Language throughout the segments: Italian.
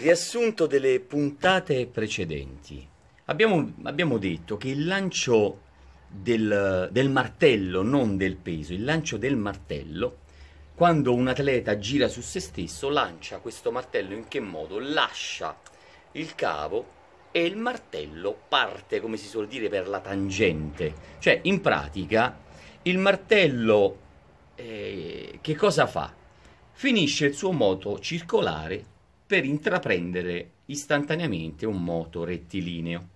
Riassunto delle puntate precedenti. Abbiamo, abbiamo detto che il lancio del, del martello, non del peso, il lancio del martello, quando un atleta gira su se stesso, lancia questo martello in che modo? Lascia il cavo e il martello parte, come si suol dire, per la tangente. Cioè, in pratica, il martello eh, che cosa fa? Finisce il suo moto circolare per intraprendere istantaneamente un moto rettilineo.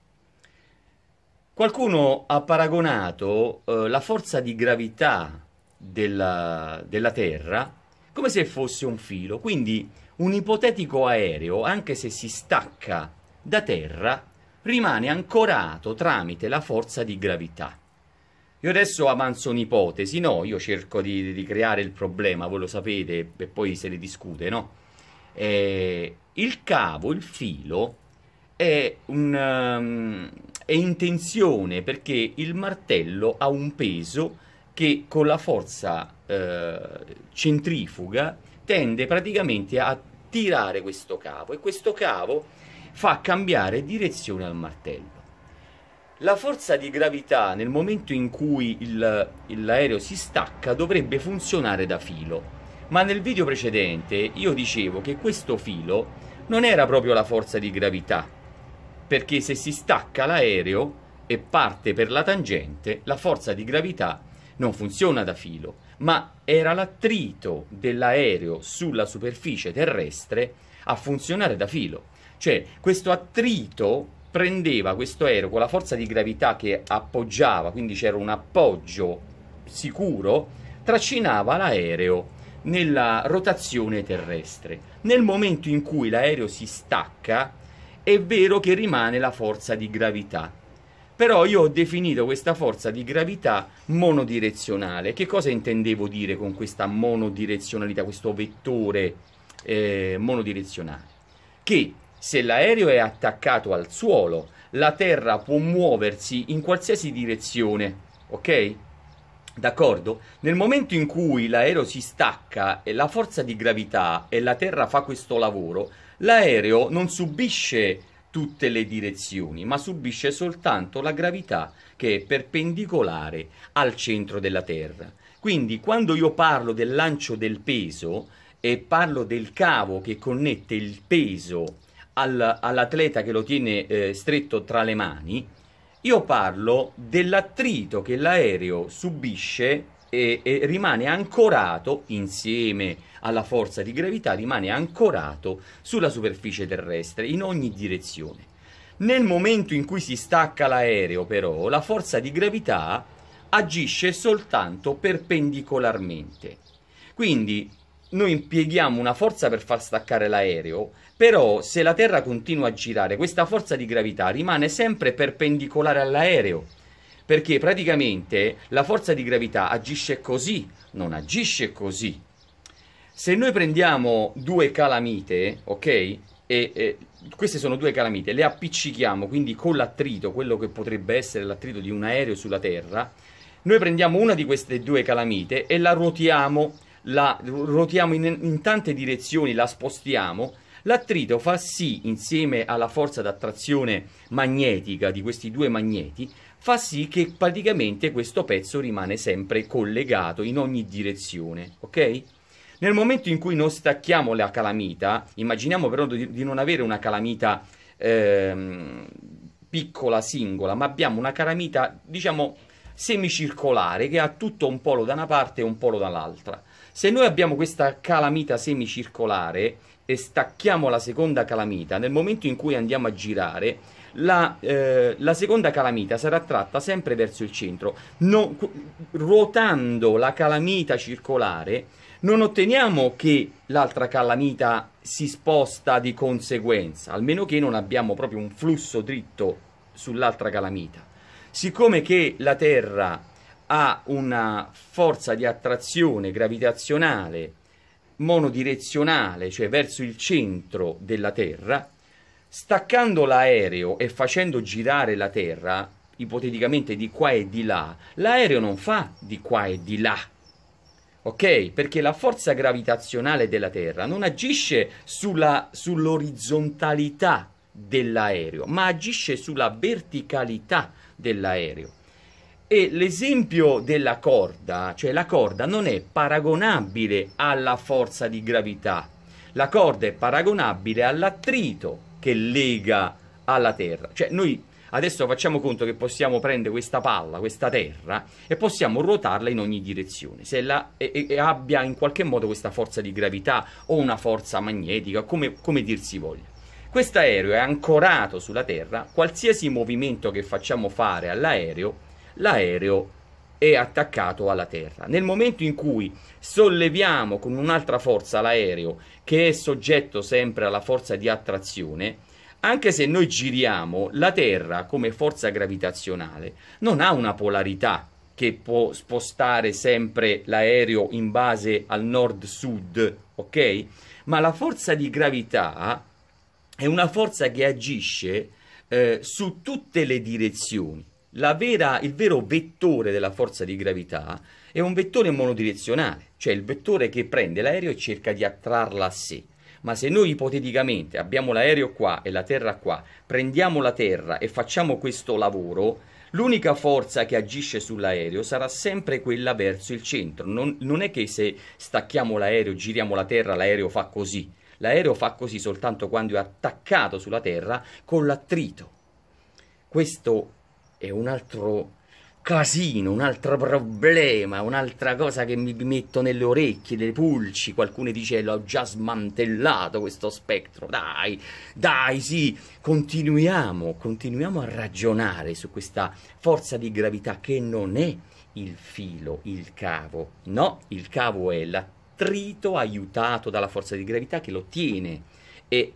Qualcuno ha paragonato eh, la forza di gravità della, della Terra come se fosse un filo, quindi un ipotetico aereo, anche se si stacca da terra, rimane ancorato tramite la forza di gravità. Io adesso avanzo un'ipotesi, no? Io cerco di, di creare il problema, voi lo sapete, e poi se ne discute, no? Eh, il cavo, il filo, è, un, ehm, è in tensione perché il martello ha un peso che con la forza eh, centrifuga tende praticamente a tirare questo cavo e questo cavo fa cambiare direzione al martello. La forza di gravità nel momento in cui il, l'aereo si stacca dovrebbe funzionare da filo ma nel video precedente io dicevo che questo filo non era proprio la forza di gravità, perché se si stacca l'aereo e parte per la tangente, la forza di gravità non funziona da filo, ma era l'attrito dell'aereo sulla superficie terrestre a funzionare da filo. Cioè, questo attrito prendeva questo aereo con la forza di gravità che appoggiava, quindi c'era un appoggio sicuro, trascinava l'aereo nella rotazione terrestre. Nel momento in cui l'aereo si stacca, è vero che rimane la forza di gravità. Però io ho definito questa forza di gravità monodirezionale. Che cosa intendevo dire con questa monodirezionalità, questo vettore eh, monodirezionale? Che se l'aereo è attaccato al suolo, la Terra può muoversi in qualsiasi direzione, ok? D'accordo? Nel momento in cui l'aereo si stacca e la forza di gravità e la Terra fa questo lavoro, l'aereo non subisce tutte le direzioni, ma subisce soltanto la gravità che è perpendicolare al centro della Terra. Quindi quando io parlo del lancio del peso e parlo del cavo che connette il peso al, all'atleta che lo tiene eh, stretto tra le mani, io parlo dell'attrito che l'aereo subisce e, e rimane ancorato insieme alla forza di gravità, rimane ancorato sulla superficie terrestre in ogni direzione. Nel momento in cui si stacca l'aereo, però, la forza di gravità agisce soltanto perpendicolarmente. Quindi noi impieghiamo una forza per far staccare l'aereo, però se la Terra continua a girare, questa forza di gravità rimane sempre perpendicolare all'aereo, perché praticamente la forza di gravità agisce così, non agisce così. Se noi prendiamo due calamite, ok? E, e queste sono due calamite, le appiccichiamo, quindi con l'attrito, quello che potrebbe essere l'attrito di un aereo sulla Terra, noi prendiamo una di queste due calamite e la ruotiamo la ruotiamo in, in tante direzioni, la spostiamo, l'attrito fa sì, insieme alla forza d'attrazione magnetica di questi due magneti, fa sì che praticamente questo pezzo rimane sempre collegato in ogni direzione, ok? Nel momento in cui non stacchiamo la calamita, immaginiamo però di, di non avere una calamita ehm, piccola, singola, ma abbiamo una calamita, diciamo, semicircolare che ha tutto un polo da una parte e un polo dall'altra. Se noi abbiamo questa calamita semicircolare e stacchiamo la seconda calamita, nel momento in cui andiamo a girare, la, eh, la, seconda calamita sarà tratta sempre verso il centro. No, ruotando la calamita circolare, non otteniamo che l'altra calamita si sposta di conseguenza, almeno che non abbiamo proprio un flusso dritto sull'altra calamita. Siccome che la Terra ha una forza di attrazione gravitazionale monodirezionale, cioè verso il centro della Terra, staccando l'aereo e facendo girare la Terra, ipoteticamente di qua e di là, l'aereo non fa di qua e di là. Ok? Perché la forza gravitazionale della Terra non agisce sulla, sull'orizzontalità dell'aereo, ma agisce sulla verticalità dell'aereo. E l'esempio della corda, cioè la corda non è paragonabile alla forza di gravità, la corda è paragonabile all'attrito che lega alla terra. Cioè noi adesso facciamo conto che possiamo prendere questa palla, questa terra, e possiamo ruotarla in ogni direzione, se la, e, e abbia in qualche modo questa forza di gravità o una forza magnetica, come, come dir si voglia. Questo aereo è ancorato sulla terra, qualsiasi movimento che facciamo fare all'aereo l'aereo è attaccato alla terra. Nel momento in cui solleviamo con un'altra forza l'aereo, che è soggetto sempre alla forza di attrazione, anche se noi giriamo, la terra come forza gravitazionale non ha una polarità che può spostare sempre l'aereo in base al nord-sud, ok? Ma la forza di gravità è una forza che agisce eh, su tutte le direzioni vera, il vero vettore della forza di gravità è un vettore monodirezionale, cioè il vettore che prende l'aereo e cerca di attrarla a sé. Ma se noi ipoteticamente abbiamo l'aereo qua e la Terra qua, prendiamo la Terra e facciamo questo lavoro, l'unica forza che agisce sull'aereo sarà sempre quella verso il centro. Non, non è che se stacchiamo l'aereo, giriamo la Terra, l'aereo fa così. L'aereo fa così soltanto quando è attaccato sulla Terra con l'attrito. Questo è un altro casino, un altro problema, un'altra cosa che mi metto nelle orecchie, delle pulci. Qualcuno dice l'ho già smantellato questo spettro. Dai, dai, sì, continuiamo, continuiamo a ragionare su questa forza di gravità che non è il filo, il cavo. No, il cavo è l'attrito aiutato dalla forza di gravità che lo tiene e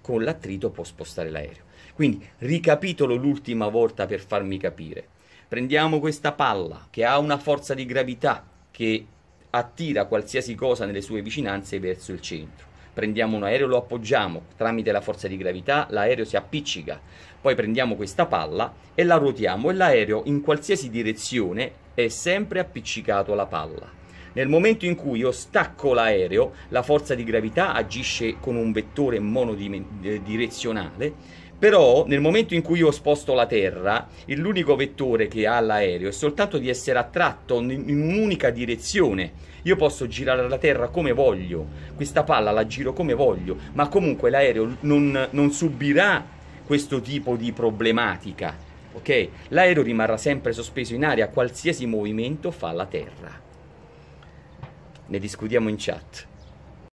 con l'attrito può spostare l'aereo. Quindi ricapitolo l'ultima volta per farmi capire. Prendiamo questa palla che ha una forza di gravità che attira qualsiasi cosa nelle sue vicinanze verso il centro. Prendiamo un aereo, lo appoggiamo tramite la forza di gravità, l'aereo si appiccica. Poi prendiamo questa palla e la ruotiamo e l'aereo in qualsiasi direzione è sempre appiccicato alla palla. Nel momento in cui io stacco l'aereo, la forza di gravità agisce con un vettore monodirezionale eh, però nel momento in cui io sposto la Terra, l'unico vettore che ha l'aereo è soltanto di essere attratto in un'unica direzione. Io posso girare la Terra come voglio, questa palla la giro come voglio, ma comunque l'aereo non, non subirà questo tipo di problematica. Ok? L'aereo rimarrà sempre sospeso in aria, qualsiasi movimento fa la Terra. Ne discutiamo in chat.